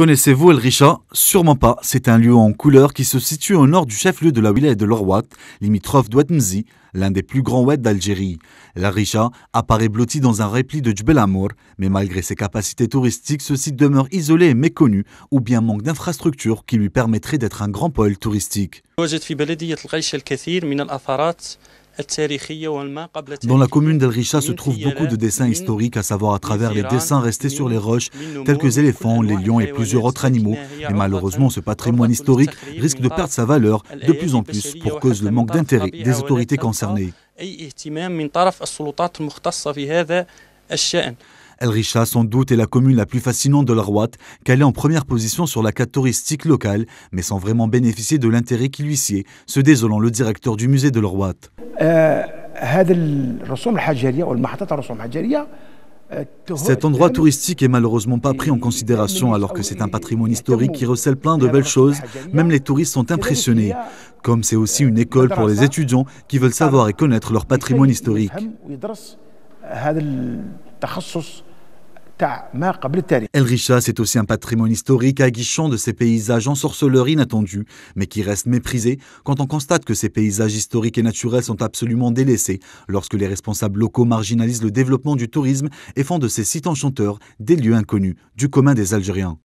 Connaissez-vous El Richa Sûrement pas. C'est un lieu en couleur qui se situe au nord du chef-lieu de la wilaya de l'Orwat, limitrophe d'Ouadmzi, l'un des plus grands oued d'Algérie. El Richa apparaît blotti dans un repli de Djbel Amour, mais malgré ses capacités touristiques, ce site demeure isolé et méconnu, ou bien manque d'infrastructures qui lui permettraient d'être un grand pôle touristique. Dans la commune d'El-Richa se trouvent beaucoup de dessins historiques, à savoir à travers les dessins restés sur les roches, tels que les éléphants, les lions et plusieurs autres animaux. Mais malheureusement, ce patrimoine historique risque de perdre sa valeur de plus en plus pour cause le manque d'intérêt des autorités concernées. El-Richa, sans doute, est la commune la plus fascinante de la qu'elle est en première position sur la carte touristique locale, mais sans vraiment bénéficier de l'intérêt qui lui sied, se désolant le directeur du musée de la cet endroit touristique est malheureusement pas pris en considération alors que c'est un patrimoine historique qui recèle plein de belles choses. Même les touristes sont impressionnés, comme c'est aussi une école pour les étudiants qui veulent savoir et connaître leur patrimoine historique. El Richa, c'est aussi un patrimoine historique aguichant de ces paysages en sorceleur inattendus, mais qui reste méprisé quand on constate que ces paysages historiques et naturels sont absolument délaissés lorsque les responsables locaux marginalisent le développement du tourisme et font de ces sites enchanteurs des lieux inconnus du commun des Algériens.